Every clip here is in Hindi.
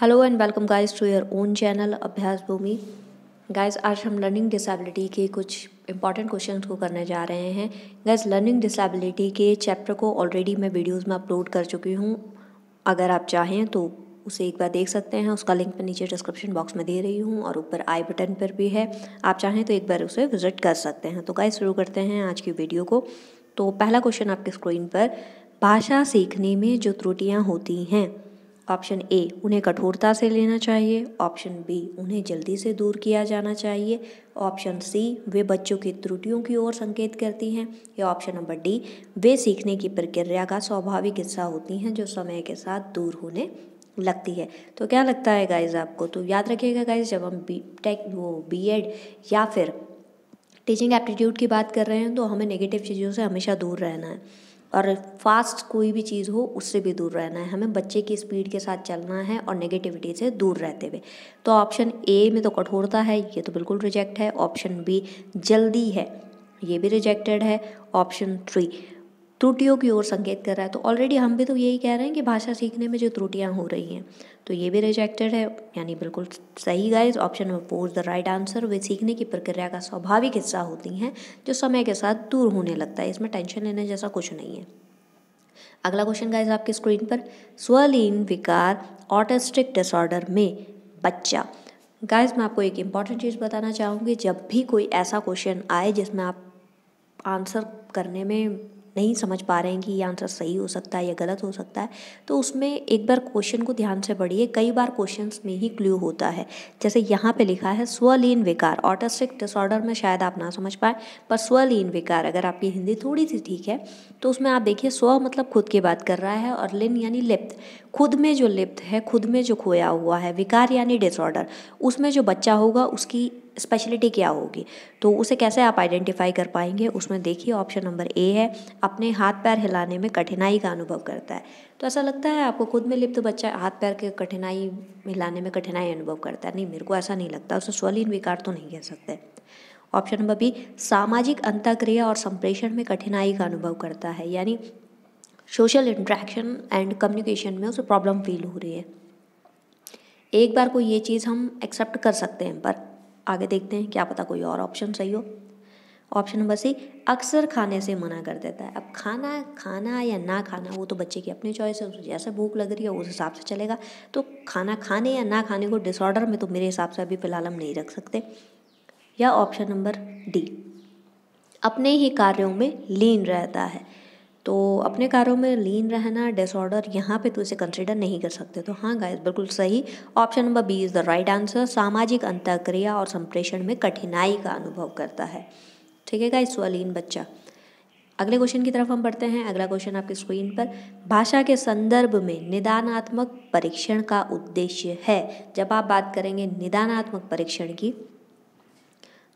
hello and welcome guys to your own channel Abhyas Bhoomi guys आज हम लर्निंग डिसेबिलिटी के कुछ इंपॉर्टेंट क्वेश्चन को करने जा रहे हैं गाइस लर्निंग डिसेबिलिटी के चैप्टर को ऑलरेडी मैं वीडियोस में अपलोड कर चुकी हूँ अगर आप चाहें तो उसे एक बार देख सकते हैं उसका लिंक मैं नीचे डिस्क्रिप्शन बॉक्स में दे रही हूँ और ऊपर आई बटन पर भी है आप चाहें तो एक बार उसे विजिट कर सकते हैं तो गाय शुरू करते हैं आज की वीडियो को तो पहला क्वेश्चन आपके स्क्रीन पर भाषा सीखने में जो त्रुटियाँ होती हैं ऑप्शन ए उन्हें कठोरता से लेना चाहिए ऑप्शन बी उन्हें जल्दी से दूर किया जाना चाहिए ऑप्शन सी वे बच्चों की त्रुटियों की ओर संकेत करती हैं या ऑप्शन नंबर डी वे सीखने की प्रक्रिया का स्वाभाविक हिस्सा होती हैं जो समय के साथ दूर होने लगती है तो क्या लगता है गाइज आपको तो याद रखिएगा गाइज जब हम बी टेक वो बी एड या फिर टीचिंग एप्टीट्यूड की बात कर रहे हैं तो हमें नेगेटिव चीज़ों से हमेशा दूर रहना है और फास्ट कोई भी चीज़ हो उससे भी दूर रहना है हमें बच्चे की स्पीड के साथ चलना है और नेगेटिविटी से दूर रहते हुए तो ऑप्शन ए में तो कठोरता है ये तो बिल्कुल रिजेक्ट है ऑप्शन बी जल्दी है ये भी रिजेक्टेड है ऑप्शन थ्री त्रुटियों की ओर संकेत कर रहा है तो ऑलरेडी हम भी तो यही कह रहे हैं कि भाषा सीखने में जो त्रुटियाँ हो रही हैं तो ये भी रिजेक्टेड है यानी बिल्कुल सही guys option number four the right answer वे सीखने की प्रक्रिया का स्वाभाविक हिस्सा होती हैं जो समय के साथ दूर होने लगता है इसमें टेंशन लेने जैसा कुछ नहीं है अगला क्वेश्चन गाइज आपके स्क्रीन पर स्वलीन विकार ऑटिस्टिक डिसऑर्डर में बच्चा गाइज मैं आपको एक इम्पॉर्टेंट चीज़ बताना चाहूँगी जब भी कोई ऐसा क्वेश्चन आए जिसमें आप आंसर करने में नहीं समझ पा रहे हैं कि ये आंसर सही हो सकता है या गलत हो सकता है तो उसमें एक बार क्वेश्चन को ध्यान से पढ़िए कई बार क्वेश्चन में ही क्ल्यू होता है जैसे यहाँ पे लिखा है स्वलीन विकार ऑटोस्टिक डिसऑर्डर में शायद आप ना समझ पाए पर स्वलीन विकार अगर आपकी हिंदी थोड़ी सी ठीक है तो उसमें आप देखिए स्व मतलब खुद की बात कर रहा है और लिन यानी लिप्त खुद में जो लिप्त है खुद में जो खोया हुआ है विकार यानी डिसऑर्डर उसमें जो बच्चा होगा उसकी स्पेशलिटी क्या होगी तो उसे कैसे आप आइडेंटिफाई कर पाएंगे उसमें देखिए ऑप्शन नंबर ए है अपने हाथ पैर हिलाने में कठिनाई का अनुभव करता है तो ऐसा लगता है आपको खुद में लिप्त बच्चा हाथ पैर के कठिनाई हिलाने में कठिनाई अनुभव करता है नहीं मेरे को ऐसा नहीं लगता उसे स्वलीन विकार तो नहीं कह सकते ऑप्शन नंबर बी सामाजिक अंतक्रिया और संप्रेषण में कठिनाई का अनुभव करता है यानी सोशल इंट्रैक्शन एंड कम्युनिकेशन में उसे प्रॉब्लम फील हो रही है एक बार को ये चीज़ हम एक्सेप्ट कर सकते हैं पर आगे देखते हैं क्या पता कोई और ऑप्शन सही हो ऑप्शन नंबर सी अक्सर खाने से मना कर देता है अब खाना खाना या ना खाना वो तो बच्चे की अपनी चॉइस है उसे जैसे भूख लग रही है उस हिसाब से चलेगा तो खाना खाने या ना खाने को डिसऑर्डर में तो मेरे हिसाब से अभी फ़िलहाल हम नहीं रख सकते या ऑप्शन नंबर डी अपने ही कार्यों में लीन रहता है तो अपने कार्यों में लीन रहना डिसऑर्डर यहाँ पे तो इसे कंसिडर नहीं कर सकते तो हाँ गाइस बिल्कुल सही option number B is the right answer सामाजिक अंतक्रिया और संप्रेषण में कठिनाई का अनुभव करता है ठीक है गाइस स्वलीन बच्चा अगले क्वेश्चन की तरफ हम बढ़ते हैं अगला क्वेश्चन आपकी स्क्रीन पर भाषा के संदर्भ में निदानात्मक परीक्षण का उद्देश्य है जब आप बात करेंगे निदानात्मक परीक्षण की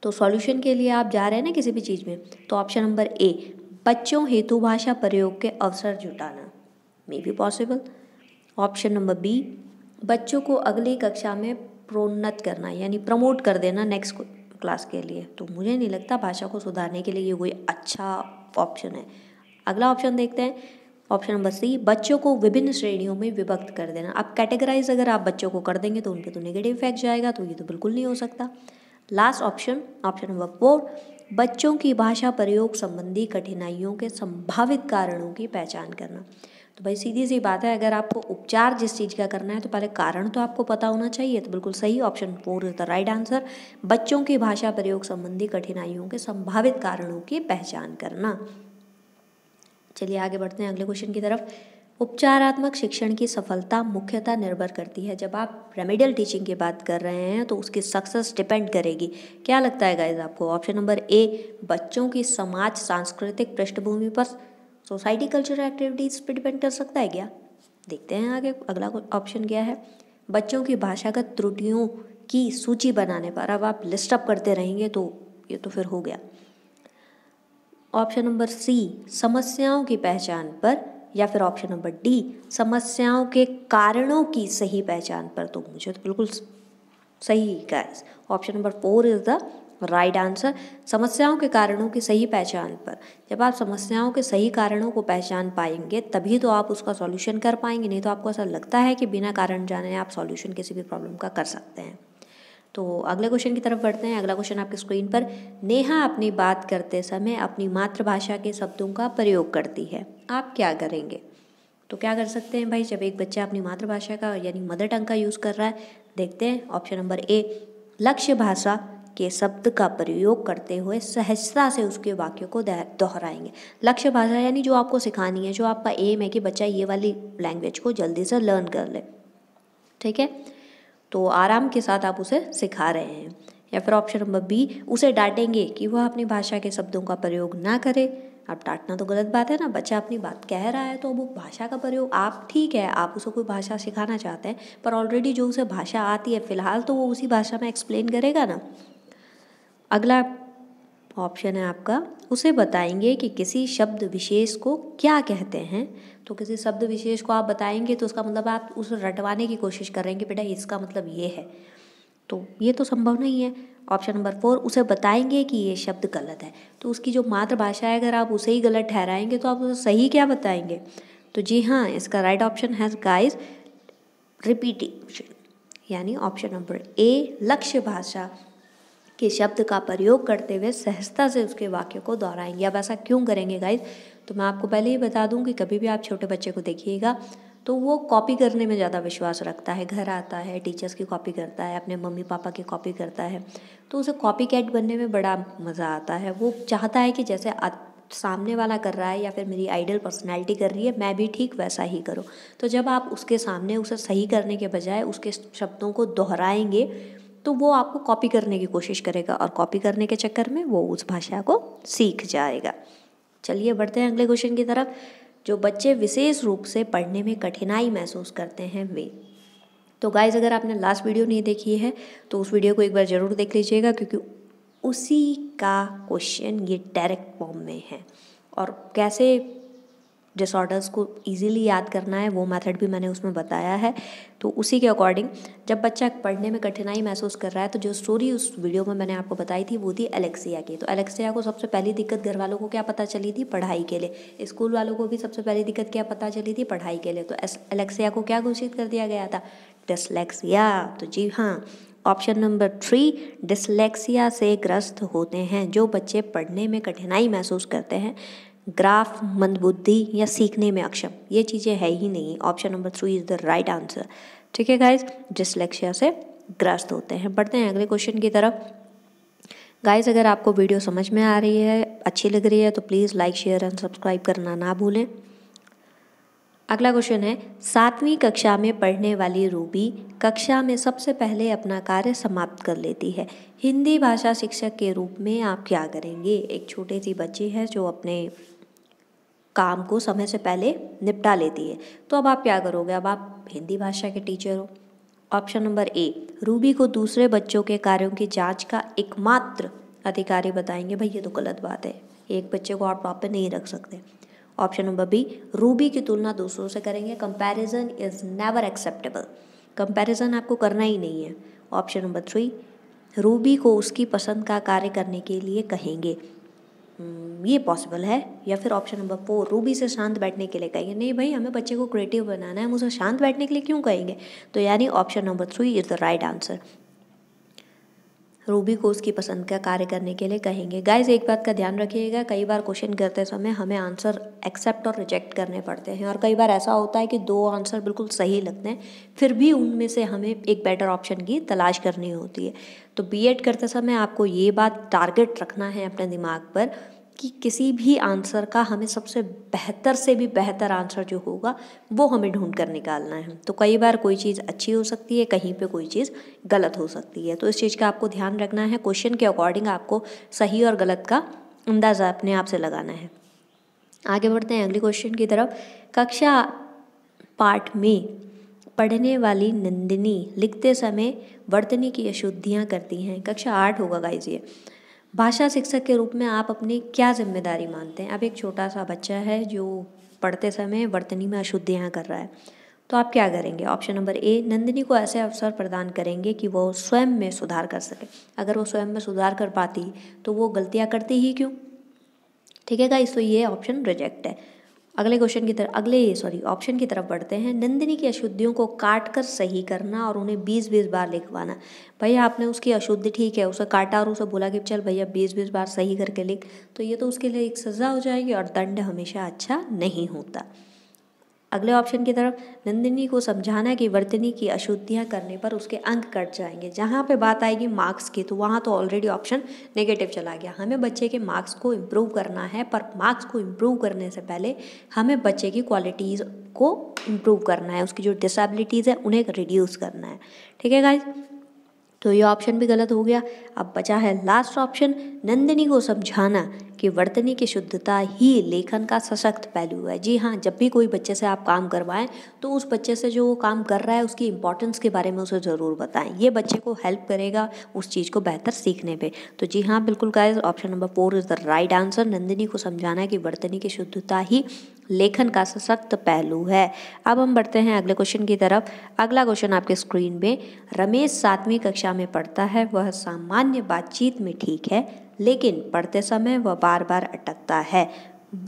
तो सॉल्यूशन के लिए आप जा रहे हैं ना किसी भी चीज़ में तो ऑप्शन नंबर ए बच्चों हेतु भाषा प्रयोग के अवसर जुटाना may be possible option number B बच्चों को अगली कक्षा में प्रोन्नत करना यानी प्रमोट कर देना नेक्स्ट क्लास के लिए तो मुझे नहीं लगता भाषा को सुधारने के लिए ये कोई अच्छा ऑप्शन है अगला ऑप्शन देखते हैं ऑप्शन नंबर सी बच्चों को विभिन्न श्रेणियों में विभक्त कर देना अब कैटेगराइज अगर आप बच्चों को कर देंगे तो उन पर तो नेगेटिव इफेक्ट जाएगा तो ये तो बिल्कुल नहीं हो सकता last option option number four बच्चों की भाषा प्रयोग संबंधी कठिनाइयों के संभावित कारणों की पहचान करना तो भाई सीधी सी बात है अगर आपको उपचार जिस चीज़ का करना है तो पहले कारण तो आपको पता होना चाहिए तो बिल्कुल सही option four is the right answer बच्चों की भाषा प्रयोग संबंधी कठिनाइयों के संभावित कारणों की पहचान करना चलिए आगे बढ़ते हैं अगले क्वेश्चन की तरफ उपचारात्मक शिक्षण की सफलता मुख्यतः निर्भर करती है जब आप रेमेडियल टीचिंग की बात कर रहे हैं तो उसकी सक्सेस डिपेंड करेगी क्या लगता है गाइज आपको ऑप्शन नंबर ए बच्चों की समाज सांस्कृतिक पृष्ठभूमि पर सोसाइटी कल्चरल एक्टिविटीज़ पर डिपेंड कर सकता है क्या देखते हैं आगे अगला ऑप्शन क्या है बच्चों की भाषागत त्रुटियों की सूची बनाने पर अब आप लिस्ट अप करते रहेंगे तो ये तो फिर हो गया ऑप्शन नंबर सी समस्याओं की पहचान पर या फिर ऑप्शन नंबर डी समस्याओं के कारणों की सही पहचान पर तो मुझे तो बिल्कुल सही guys option number four is the right answer समस्याओं के कारणों की सही पहचान पर जब आप समस्याओं के सही कारणों को पहचान पाएंगे तभी तो आप उसका सॉल्यूशन कर पाएंगे नहीं तो आपको ऐसा लगता है कि बिना कारण जाने आप सॉल्यूशन किसी भी प्रॉब्लम का कर सकते हैं तो अगले क्वेश्चन की तरफ बढ़ते हैं अगला क्वेश्चन आपके स्क्रीन पर नेहा अपनी बात करते समय अपनी मातृभाषा के शब्दों का प्रयोग करती है आप क्या करेंगे तो क्या कर सकते हैं भाई जब एक बच्चा अपनी मातृभाषा का यानी मदर टंग का यूज़ कर रहा है देखते हैं ऑप्शन नंबर ए लक्ष्य भाषा के शब्द का प्रयोग करते हुए सहजता से उसके वाक्यों को दोहराएंगे लक्ष्य भाषा यानी जो आपको सिखानी है जो आपका एम है कि बच्चा ये वाली लैंग्वेज को जल्दी से लर्न कर ले ठीक है तो आराम के साथ आप उसे सिखा रहे हैं या फिर ऑप्शन नंबर बी उसे डांटेंगे कि वह अपनी भाषा के शब्दों का प्रयोग ना करे अब डांटना तो गलत बात है ना बच्चा अपनी बात कह रहा है तो अब वो भाषा का प्रयोग आप ठीक है आप उसे कोई भाषा सिखाना चाहते हैं पर ऑलरेडी जो उसे भाषा आती है फिलहाल तो वो उसी भाषा में एक्सप्लेन करेगा ना अगला ऑप्शन है आपका उसे बताएंगे कि किसी शब्द विशेष को क्या कहते हैं तो किसी शब्द विशेष को आप बताएंगे तो उसका मतलब आप उसे रटवाने की कोशिश कर रहे हैं कि बेटा इसका मतलब ये है तो ये तो संभव नहीं है ऑप्शन नंबर फोर उसे बताएंगे कि ये शब्द गलत है तो उसकी जो मातृभाषा है अगर आप उसे ही गलत ठहराएंगे तो आप उसे सही क्या बताएंगे तो जी हाँ इसका राइट ऑप्शन है गाइज रिपीटिंग यानी ऑप्शन नंबर ए लक्ष्य भाषा के शब्द का प्रयोग करते हुए सहजता से उसके वाक्य को दोहराएंगे अब ऐसा क्यों करेंगे गाइज तो मैं आपको पहले ही बता दूं कि कभी भी आप छोटे बच्चे को देखिएगा तो वो कॉपी करने में ज़्यादा विश्वास रखता है घर आता है टीचर्स की कॉपी करता है अपने मम्मी पापा की कॉपी करता है तो उसे कॉपी कैट बनने में बड़ा मज़ा आता है वो चाहता है कि जैसे सामने वाला कर रहा है या फिर मेरी आइडल पर्सनैलिटी कर रही है मैं भी ठीक वैसा ही करूँ तो जब आप उसके सामने उसे सही करने के बजाय उसके शब्दों को दोहराएंगे तो वो आपको कॉपी करने की कोशिश करेगा और कॉपी करने के चक्कर में वो उस भाषा को सीख जाएगा चलिए बढ़ते हैं अगले क्वेश्चन की तरफ जो बच्चे विशेष रूप से पढ़ने में कठिनाई महसूस करते हैं वे तो गाइज अगर आपने लास्ट वीडियो नहीं देखी है तो उस वीडियो को एक बार ज़रूर देख लीजिएगा क्योंकि उसी का क्वेश्चन ये डायरेक्ट फॉर्म में है और कैसे डिसऑर्डर्स को ईजिली याद करना है वो मेथड भी मैंने उसमें बताया है तो उसी के अकॉर्डिंग जब बच्चा पढ़ने में कठिनाई महसूस कर रहा है तो जो स्टोरी उस वीडियो में मैंने आपको बताई थी वो थी एलेक्सिया की तो एलेक्सिया को सबसे पहली दिक्कत घर वालों को क्या पता चली थी पढ़ाई के लिए स्कूल वालों को भी सबसे पहली दिक्कत क्या पता चली थी पढ़ाई के लिए तो एलेक्सिया को क्या घोषित कर दिया गया था डिसलेक्सिया तो जी हाँ ऑप्शन नंबर थ्री डिसलेक्सिया से ग्रस्त होते हैं जो बच्चे पढ़ने में कठिनाई महसूस करते हैं ग्राफ मंदबुद्धि या सीखने में अक्षम ये चीज़ें है ही नहीं option number three is the right answer ठीक है गाइज लक्ष्य से ग्रस्त होते हैं बढ़ते हैं अगले क्वेश्चन की तरफ गाइज अगर आपको वीडियो समझ में आ रही है अच्छी लग रही है तो please like share and subscribe करना ना भूलें अगला क्वेश्चन है सातवीं कक्षा में पढ़ने वाली रूबी कक्षा में सबसे पहले अपना कार्य समाप्त कर लेती है हिंदी भाषा शिक्षक के रूप में आप क्या करेंगे एक छोटे सी बच्ची है जो अपने काम को समय से पहले निपटा लेती है तो अब आप क्या करोगे अब आप हिंदी भाषा के टीचर हो ऑप्शन नंबर ए रूबी को दूसरे बच्चों के कार्यों की जांच का एकमात्र अधिकारी बताएंगे भाई ये तो गलत बात है एक बच्चे को आप टॉप पे नहीं रख सकते ऑप्शन नंबर बी रूबी की तुलना दूसरों से करेंगे comparison is never acceptable comparison आपको करना ही नहीं है ऑप्शन नंबर थ्री रूबी को उसकी पसंद का कार्य करने के लिए कहेंगे हम्म, ये पॉसिबल है या फिर ऑप्शन नंबर फोर रूबी से शांत बैठने के लिए कहेंगे नहीं भाई हमें बच्चे को क्रिएटिव बनाना है हम उसे शांत बैठने के लिए क्यों कहेंगे तो यानी option number three is the right answer Ruby को उसकी पसंद का कार्य करने के लिए कहेंगे गाइज एक बात का ध्यान रखिएगा कई बार क्वेश्चन करते समय हमें आंसर एक्सेप्ट और रिजेक्ट करने पड़ते हैं और कई बार ऐसा होता है कि दो आंसर बिल्कुल सही लगते हैं फिर भी उनमें से हमें एक बेटर ऑप्शन की तलाश करनी होती है तो बी करते समय आपको ये बात टारगेट रखना है अपने दिमाग पर कि किसी भी आंसर का हमें सबसे बेहतर से भी बेहतर आंसर जो होगा वो हमें ढूंढ कर निकालना है तो कई बार कोई चीज़ अच्छी हो सकती है कहीं पे कोई चीज़ गलत हो सकती है तो इस चीज़ का आपको ध्यान रखना है क्वेश्चन के अकॉर्डिंग आपको सही और गलत का अंदाज़ा अपने आप से लगाना है आगे बढ़ते हैं अगले क्वेश्चन की तरफ कक्षा पाठ में पढ़ने वाली नंदिनी लिखते समय वर्तनी की अशुद्धियाँ करती हैं कक्षा आठ होगा गाइजिए भाषा शिक्षक के रूप में आप अपनी क्या जिम्मेदारी मानते हैं अब एक छोटा सा बच्चा है जो पढ़ते समय वर्तनी में अशुद्धियाँ कर रहा है तो आप क्या करेंगे ऑप्शन नंबर ए नंदिनी को ऐसे अवसर प्रदान करेंगे कि वो स्वयं में सुधार कर सके अगर वो स्वयं में सुधार कर पाती तो वो गलतियाँ करती ही क्यों ठीक है गाइस तो ये ऑप्शन रिजेक्ट है अगले क्वेश्चन की तरफ अगले सॉरी ऑप्शन की तरफ बढ़ते हैं नंदिनी की अशुद्धियों को काट कर सही करना और उन्हें बीस बीस बार लिखवाना भैया आपने उसकी अशुद्धि ठीक है उसे काटा और उसे बोला कि चल भैया बीस बीस बार सही करके लिख तो ये तो उसके लिए एक सज़ा हो जाएगी और दंड हमेशा अच्छा नहीं होता अगले ऑप्शन की तरफ नंदिनी को समझाना कि वर्तनी की अशुद्धियां करने पर उसके अंक कट जाएंगे जहाँ पे बात आएगी मार्क्स की तो वहाँ तो ऑलरेडी ऑप्शन नेगेटिव चला गया हमें बच्चे के मार्क्स को इम्प्रूव करना है पर मार्क्स को इम्प्रूव करने से पहले हमें बच्चे की क्वालिटीज़ को इम्प्रूव करना है उसकी जो डिसेबिलिटीज़ है उन्हें रिड्यूस करना है ठीक है गाइज तो ये ऑप्शन भी गलत हो गया अब बचा है लास्ट ऑप्शन नंदिनी को समझाना कि वर्तनी की शुद्धता ही लेखन का सशक्त पहलू है जी हाँ जब भी कोई बच्चे से आप काम करवाएं तो उस बच्चे से जो वो काम कर रहा है उसकी इंपॉर्टेंस के बारे में उसे ज़रूर बताएं ये बच्चे को हेल्प करेगा उस चीज़ को बेहतर सीखने पर तो जी हाँ बिल्कुल guys option number four is the right answer Nandini को समझाना है कि वर्तनी की शुद्धता ही लेखन का सशक्त पहलू है अब हम बढ़ते हैं अगले क्वेश्चन की तरफ अगला क्वेश्चन आपके स्क्रीन में रमेश सातवीं कक्षा कक्षा में पढ़ता है वह सामान्य बातचीत में ठीक है लेकिन पढ़ते समय वह बार बार अटकता है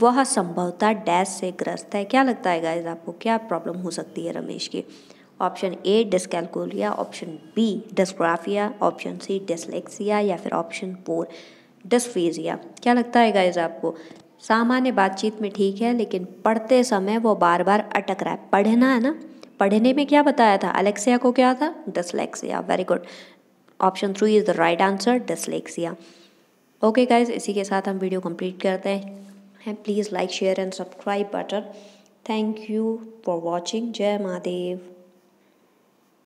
वह संभवतः डैश से ग्रस्त है क्या लगता है गाइज आपको क्या प्रॉब्लम हो सकती है रमेश की option A dyscalculia option B dysgraphia option C dyslexia या फिर ऑप्शन फोर डिस्फीजिया क्या लगता है गाइज आपको सामान्य बातचीत में ठीक है लेकिन पढ़ते समय वो बार बार अटक रहा है पढ़ना है ना पढ़ने में क्या बताया था अलेक्सिया को क्या था dyslexia very good option three is the right answer dyslexia okay guys इसी के साथ हम वीडियो कंप्लीट करते हैं please like share and subscribe button thank you for watching जय महादेव